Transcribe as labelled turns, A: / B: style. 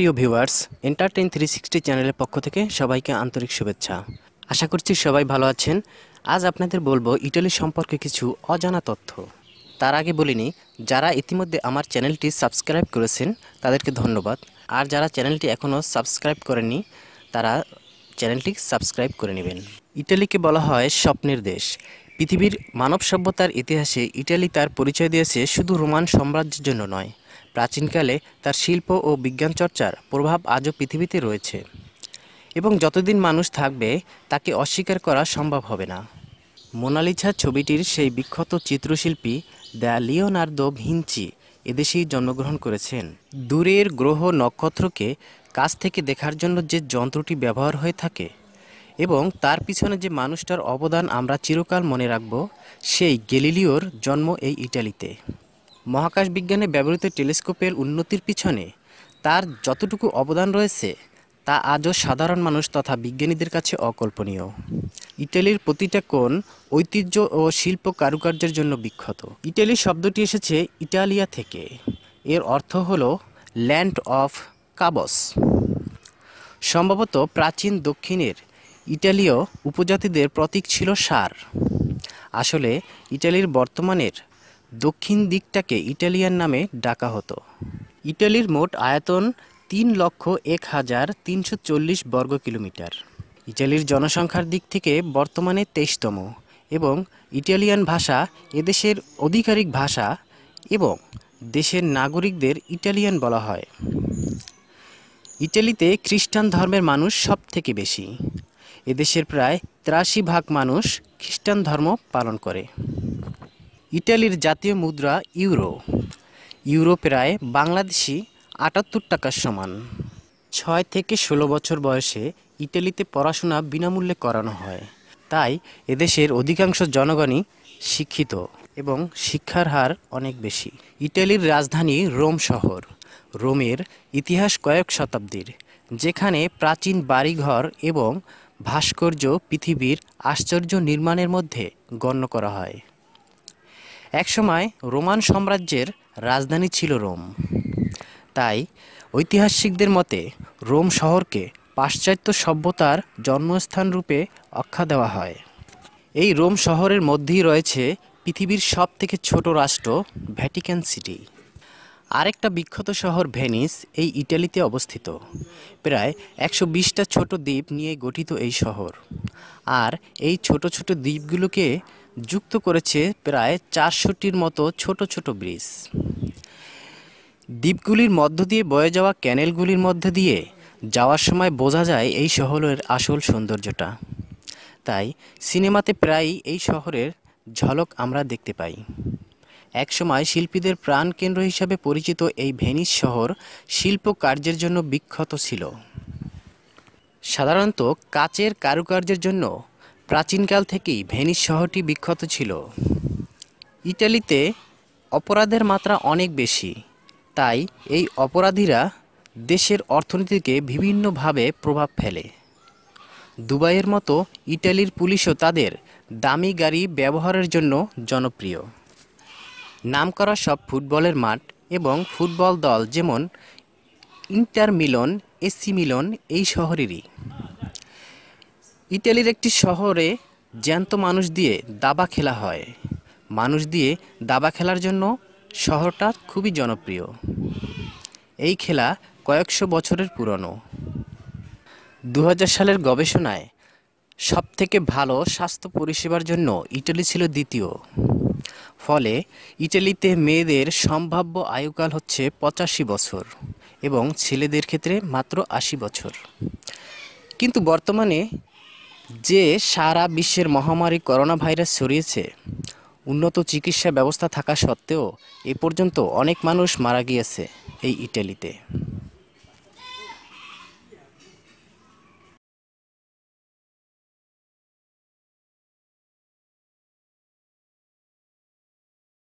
A: প্রিয় viewers entertain three sixty চ্যানেলের পক্ষ থেকে সবাইকে আন্তরিক শুভেচ্ছা আশা করছি সবাই ভালো আছেন আজ আপনাদের বলবো ইটালি সম্পর্কে কিছু অজানা তথ্য তার আগে বলিনি যারা ইতিমধ্যে আমার চ্যানেলটি সাবস্ক্রাইব করেছেন তাদেরকে ধন্যবাদ আর যারা চ্যানেলটি এখনও সাবস্ক্রাইব করেনি তারা চ্যানেলটি সাবস্ক্রাইব করে নেবেন ইটালিকে বলা হয় স্বপ্নের দেশ পৃথিবীর মানব সভ্যতার ইতিহাসে ইটালি তার পরিচয় দিয়েছে শুধু রোমান সাম্রাজ্যের জন্য নয় প্রাচীনকালে তার শিল্প ও বিজ্ঞান চর্চার প্রভাব আজও পৃথিবীতে রয়েছে এবং যতদিন মানুষ থাকবে তাকে অস্বীকার করা সম্ভব হবে না মোনালিছা ছবিটির সেই বিখ্যাত চিত্রশিল্পী দ্য লিওনার্দো ভিঞ্চি এদেশেই জন্মগ্রহণ করেছেন দূরের গ্রহ নক্ষত্রকে কাছ থেকে দেখার জন্য যে যন্ত্রটি ব্যবহার হয়ে থাকে এবং তার পিছনে যে মানুষটার অবদান আমরা চিরকাল মনে রাখব সেই গেলিলিওর জন্ম এই ইটালিতে মহাকাশ বিজ্ঞানে ব্যবহৃত টেলিস্কোপের উন্নতির পিছনে তার যতটুকু অবদান রয়েছে তা আজও সাধারণ মানুষ তথা বিজ্ঞানীদের কাছে অকল্পনীয় ইটালির প্রতিটা কোণ ঐতিহ্য ও শিল্প কারুকার্যের জন্য বিখ্যাত ইটালি শব্দটি এসেছে ইটালিয়া থেকে এর অর্থ হল ল্যান্ড অফ কাবস সম্ভবত প্রাচীন দক্ষিণের ইটালীয় উপজাতিদের প্রতীক ছিল সার আসলে ইটালির বর্তমানের দক্ষিণ দিকটাকে ইটালিয়ান নামে ডাকা হতো ইটালির মোট আয়তন তিন লক্ষ এক হাজার তিনশো চল্লিশ বর্গ কিলোমিটার ইটালির জনসংখ্যার দিক থেকে বর্তমানে তেইশতম এবং ইটালিয়ান ভাষা এদেশের আধিকারিক ভাষা এবং দেশের নাগরিকদের ইটালিয়ান বলা হয় ইটালিতে খ্রিস্টান ধর্মের মানুষ সব থেকে বেশি এদেশের প্রায় ত্রাশি ভাগ মানুষ খ্রিস্টান ধর্ম পালন করে ইটালির জাতীয় মুদ্রা ইউরো ইউরো প্রায় বাংলাদেশি আটাত্তর টাকার সমান ছয় থেকে ষোলো বছর বয়সে ইটালিতে পড়াশোনা বিনামূল্যে করানো হয় তাই এদেশের অধিকাংশ জনগণই শিক্ষিত এবং শিক্ষার হার অনেক বেশি ইটালির রাজধানী রোম শহর রোমের ইতিহাস কয়েক শতাব্দীর যেখানে প্রাচীন বাড়িঘর এবং ভাস্কর্য পৃথিবীর আশ্চর্য নির্মাণের মধ্যে গণ্য করা হয় একসময় রোমান সাম্রাজ্যের রাজধানী ছিল রোম তাই ঐতিহাসিকদের মতে রোম শহরকে পাশ্চাত্য সভ্যতার জন্মস্থান রূপে আখ্যা দেওয়া হয় এই রোম শহরের মধ্যেই রয়েছে পৃথিবীর সব থেকে ছোট রাষ্ট্র ভ্যাটিক্যান সিটি আরেকটা বিখ্যাত শহর ভেনিস এই ইটালিতে অবস্থিত প্রায় একশো বিশটা ছোট দ্বীপ নিয়ে গঠিত এই শহর আর এই ছোট ছোট দ্বীপগুলোকে যুক্ত করেছে প্রায় চারশোটির মতো ছোট ছোট ব্রিজ দ্বীপগুলির মধ্য দিয়ে বয়ে যাওয়া ক্যানেলগুলির মধ্য দিয়ে যাওয়ার সময় বোঝা যায় এই শহরের আসল সৌন্দর্যটা তাই সিনেমাতে প্রায়ই এই শহরের ঝলক আমরা দেখতে পাই একসময় শিল্পীদের প্রাণকেন্দ্র হিসাবে পরিচিত এই ভেনিস শহর শিল্প কার্যের জন্য বিখ্যাত ছিল সাধারণত কাচের কারুকার্যের জন্য প্রাচীনকাল থেকেই ভেনিস শহরটি বিখ্যাত ছিল ইটালিতে অপরাধের মাত্রা অনেক বেশি তাই এই অপরাধীরা দেশের অর্থনীতিকে বিভিন্নভাবে প্রভাব ফেলে দুবাইয়ের মতো ইটালির পুলিশও তাদের দামি গাড়ি ব্যবহারের জন্য জনপ্রিয় নামকরা সব ফুটবলের মাঠ এবং ফুটবল দল যেমন ইন্টার মিলন এসি মিলন এই শহরেরই ইটালির একটি শহরে জ্যান্ত মানুষ দিয়ে দাবা খেলা হয় মানুষ দিয়ে দাবা খেলার জন্য শহরটা খুবই জনপ্রিয় এই খেলা কয়েকশো বছরের পুরনো দু সালের গবেষণায় সবথেকে ভালো স্বাস্থ্য পরিষেবার জন্য ইটালি ছিল দ্বিতীয় ফলে ইটালিতে মেয়েদের সম্ভাব্য আয়ুকাল হচ্ছে পঁচাশি বছর এবং ছেলেদের ক্ষেত্রে মাত্র আশি বছর কিন্তু বর্তমানে যে সারা বিশ্বের মহামারী করোনা ভাইরাস ছড়িয়েছে উন্নত চিকিৎসা ব্যবস্থা থাকা সত্ত্বেও এ পর্যন্ত অনেক মানুষ মারা গিয়েছে এই ইটালিতে